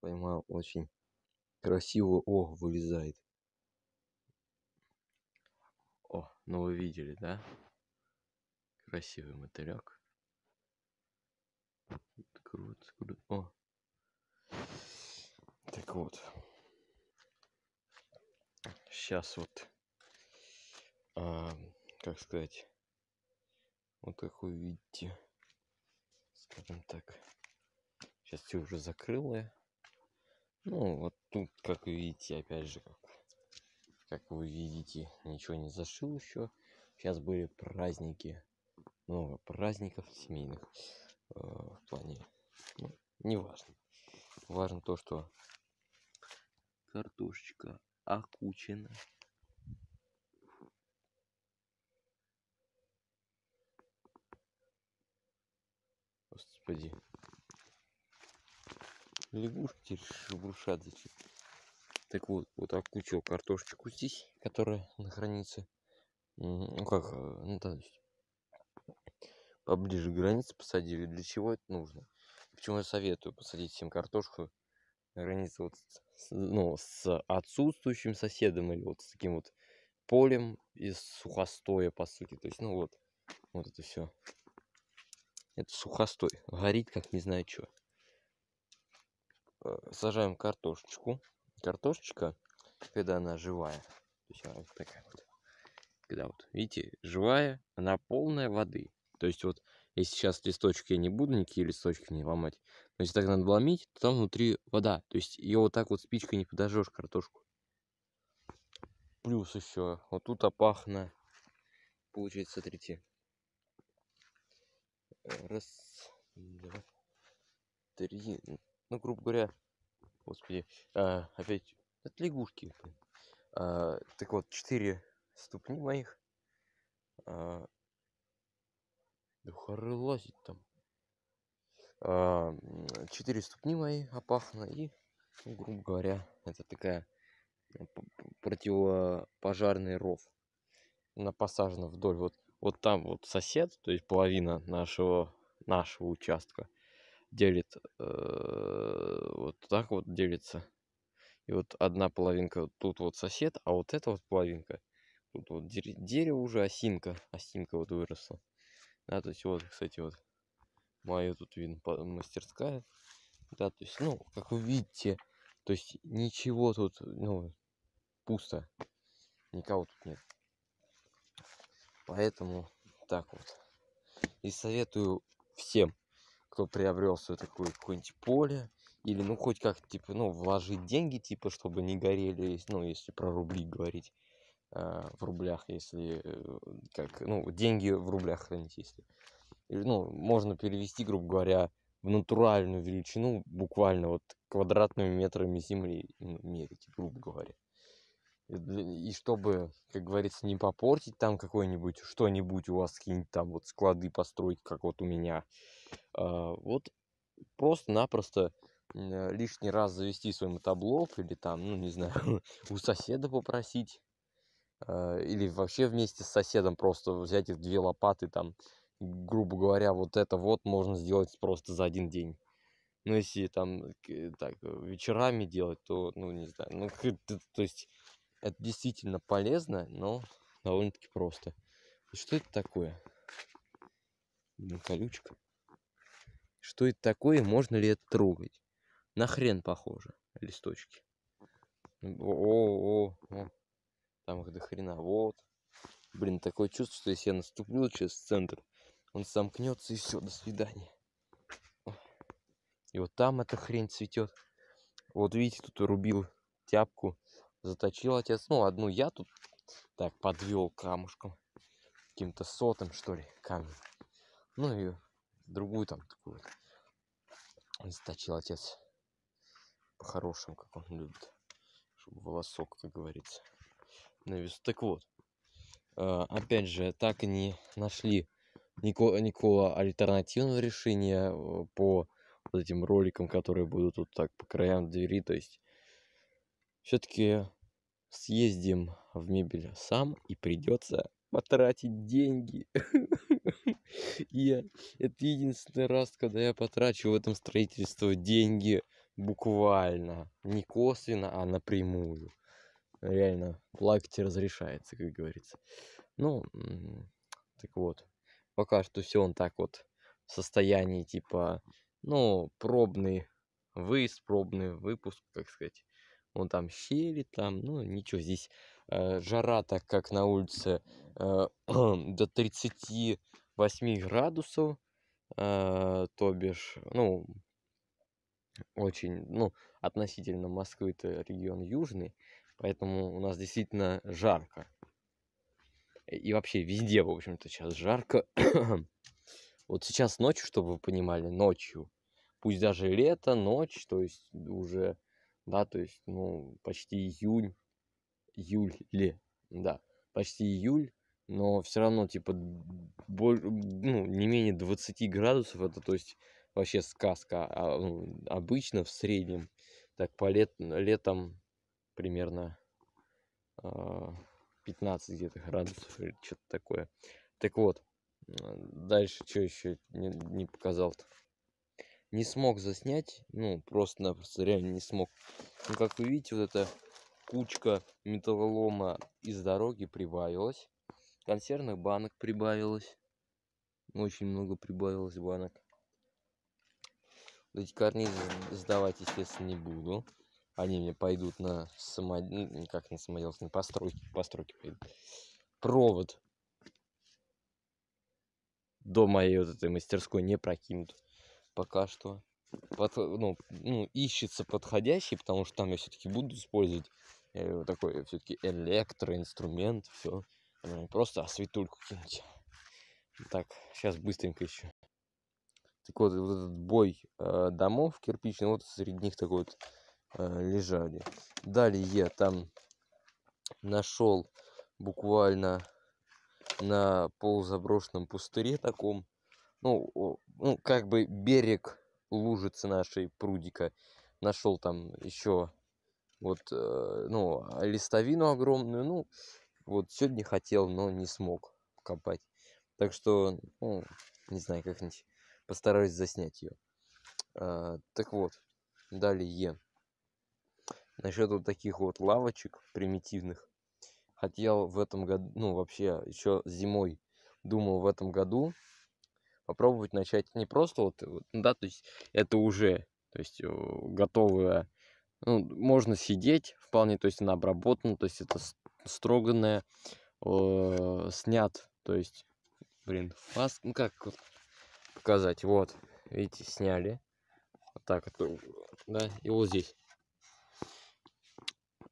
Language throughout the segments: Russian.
поймал очень красивую, О, вылезает. О, ну вы видели, да? Красивый мотылек. Круто, круто. О. Так вот. Сейчас вот, а, как сказать, вот как вы видите, скажем так, сейчас все уже закрыло. Ну, вот тут, как видите, опять же, как, как вы видите, ничего не зашил еще. Сейчас были праздники, много праздников семейных э, в плане, ну, неважно. Важно то, что картошечка окучена. Господи, лягушки шебуршат зачем. Так вот, вот окучил картошечку здесь, которая на хранится, ну как, э, ну то есть, поближе границы посадили. Для чего это нужно? Почему я советую посадить всем картошку на границе вот с, ну, с отсутствующим соседом или вот с таким вот полем из сухостоя, по сути. То есть, ну вот, вот это все. Это сухостой. Горит, как не знаю что. Э, сажаем картошечку. Картошечка, когда она живая, то есть она вот такая вот, когда вот, видите, живая, она полная воды. То есть вот, если сейчас листочки я не буду, никакие листочки не ломать, но если так надо ломить, то там внутри вода. То есть ее вот так вот спичкой не подожжешь картошку. Плюс еще, вот тут опахно, получается, смотрите. Раз, два, три, ну, грубо говоря, господи, а, опять, это лягушки. А, так вот, четыре ступни моих. А, да хоры лазить там. А, четыре ступни мои опахано и, ну, грубо говоря, это такая противопожарный ров. Она посажена вдоль. Вот, вот там вот сосед, то есть половина нашего, нашего участка – делит, э, вот так вот делится. И вот одна половинка тут вот сосед, а вот эта вот половинка, тут вот дерево уже, осинка, осинка вот выросла. Да, то есть вот, кстати, вот мое тут видно мастерская. Да, то есть, ну, как вы видите, то есть ничего тут, ну, пусто. Никого тут нет. Поэтому так вот. И советую всем кто приобрел все такое какое-нибудь поле, или ну хоть как типа, ну, вложить деньги, типа, чтобы не горели, ну, если про рубли говорить, э, в рублях, если, э, как, ну, деньги в рублях хранить, если. Или, ну, можно перевести, грубо говоря, в натуральную величину, буквально вот квадратными метрами земли ну, мерить, грубо говоря. И чтобы, как говорится, не попортить там какой-нибудь, что-нибудь у вас какие-нибудь там вот склады построить, как вот у меня, а, вот просто-напросто э, лишний раз завести свой мотоблок или там, ну не знаю, у соседа попросить а, или вообще вместе с соседом просто взять их две лопаты там, грубо говоря, вот это вот можно сделать просто за один день. Ну, если там э, так, вечерами делать, то, ну, не знаю, ну, то есть это действительно полезно, но довольно-таки просто. Что это такое? Ну, колючка. Что это такое, можно ли это трогать? На хрен похоже, листочки. О, о, о, там их до хрена. Вот. Блин, такое чувство, что если я наступлю через центр, он сомкнется и все, до свидания. И вот там эта хрень цветет. Вот видите, тут рубил тяпку. Заточил отец. Ну, одну я тут так подвел камушком. Каким-то сотым, что ли, камень. Ну и другую там такую. Заточил отец по-хорошему, как он любит. Чтобы волосок, как говорится, навис. Так вот, э, опять же, так и не нашли никакого, никакого альтернативного решения э, по вот этим роликам, которые будут вот так по краям двери. То есть, все-таки съездим в мебель сам и придется потратить деньги. Я, это единственный раз, когда я потрачу в этом строительство деньги буквально. Не косвенно, а напрямую. Реально, плакать разрешается, как говорится. Ну, так вот. Пока что все он так вот в состоянии, типа, ну, пробный выезд, пробный выпуск, как сказать. Он там щели там, ну, ничего, здесь Э, жара, так как на улице э, до 38 градусов, э, то бишь, ну, очень, ну, относительно Москвы это регион южный, поэтому у нас действительно жарко. И вообще везде, в общем-то, сейчас жарко. вот сейчас ночью, чтобы вы понимали, ночью, пусть даже лето, ночь, то есть уже, да, то есть, ну, почти июнь, июле, да, почти июль, но все равно, типа, боль, ну, не менее 20 градусов, это, то есть, вообще сказка. А, ну, обычно в среднем, так, по лет, летом примерно э, а, 15 где-то градусов или что-то такое. Так вот, дальше что еще не, не показал-то? Не смог заснять, ну, просто-напросто реально не смог. Ну, как вы видите, вот это кучка металлолома из дороги прибавилась. Консервных банок прибавилось. Ну, очень много прибавилось банок. Эти карнизы сдавать, естественно, не буду. Они мне пойдут на само... Ну, как на самодел, на постройки. Постройки пойдут. Провод до моей вот этой мастерской не прокинут пока что. Под, ну, ну, ищется подходящий, потому что там я все-таки буду использовать Э, такой все-таки электроинструмент, все. Э, просто светульку кинуть. Так, сейчас быстренько еще. Так вот, вот этот бой э, домов кирпичных вот среди них такой вот э, лежали. Далее я там нашел буквально на полузаброшенном пустыре таком, ну, ну как бы берег лужицы нашей прудика. Нашел там еще вот, э, ну, а, листовину огромную, ну, вот сегодня хотел, но не смог копать. Так что, ну, не знаю, как-нибудь постараюсь заснять ее. А, так вот, далее. Насчет вот таких вот лавочек примитивных. Хотел в этом году, ну, вообще, еще зимой думал в этом году попробовать начать не просто вот, э, ну да, то есть это уже, то есть э, готовая ну, можно сидеть вполне, то есть она обработана, то есть это строганная, э, снят, то есть, блин, фаст, ну как показать, вот, видите, сняли, вот так вот, э, да, и вот здесь.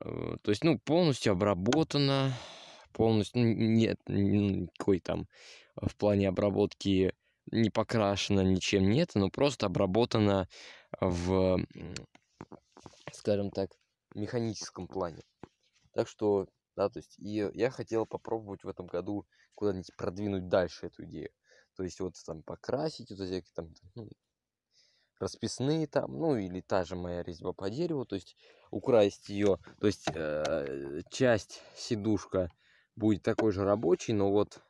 Э, то есть, ну, полностью обработана, полностью, ну, нет, никакой там в плане обработки не покрашена ничем нет, но просто обработана в скажем так, механическом плане. Так что, да, то есть, и э, я хотел попробовать в этом году куда-нибудь продвинуть дальше эту идею. То есть, вот там покрасить, вот эти там, ну, расписные там, ну или та же моя резьба по дереву, то есть украсть ее, то есть э, часть сидушка будет такой же рабочей, но вот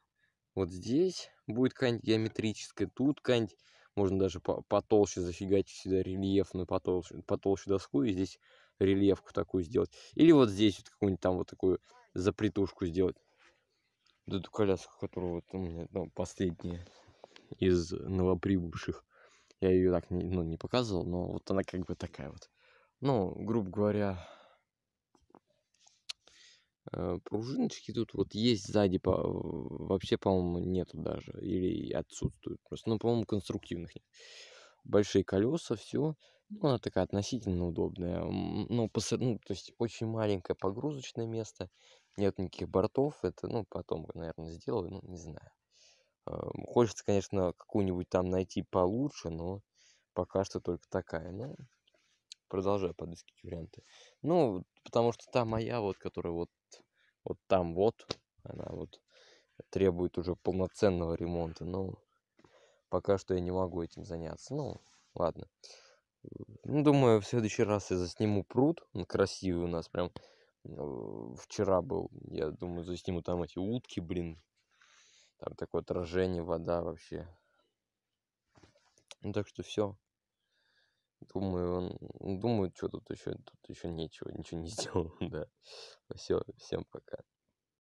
вот здесь будет какая кань геометрическая, тут какая кань можно даже по потолще зафигачить сюда рельефную, потолще, потолще доску и здесь рельефку такую сделать. Или вот здесь вот какую-нибудь там вот такую заплетушку сделать. эту коляску, которая вот у меня там ну, последняя из новоприбывших. Я ее так не, ну, не показывал, но вот она как бы такая вот. Ну, грубо говоря, Э, пружиночки тут вот есть сзади, по... вообще, по-моему, нету даже. Или отсутствуют. Просто, ну, по-моему, конструктивных нет. Большие колеса, все. Ну, она такая относительно удобная. Ну, пос... ну, то есть очень маленькое погрузочное место. Нет никаких бортов. Это, ну, потом, наверное, сделаю, ну, не знаю. Эм, хочется, конечно, какую-нибудь там найти получше, но пока что только такая. Ну, но продолжаю подыскивать варианты. Ну, потому что та моя, вот, которая вот, вот там вот, она вот требует уже полноценного ремонта. но пока что я не могу этим заняться. Ну, ладно. Ну, думаю, в следующий раз я засниму пруд. Он красивый у нас прям э, вчера был. Я думаю, засниму там эти утки, блин. Там такое отражение, вода вообще. Ну, так что все. Думаю, он... Думаю, что тут еще, тут еще нечего, ничего не сделал, да. Все, всем пока.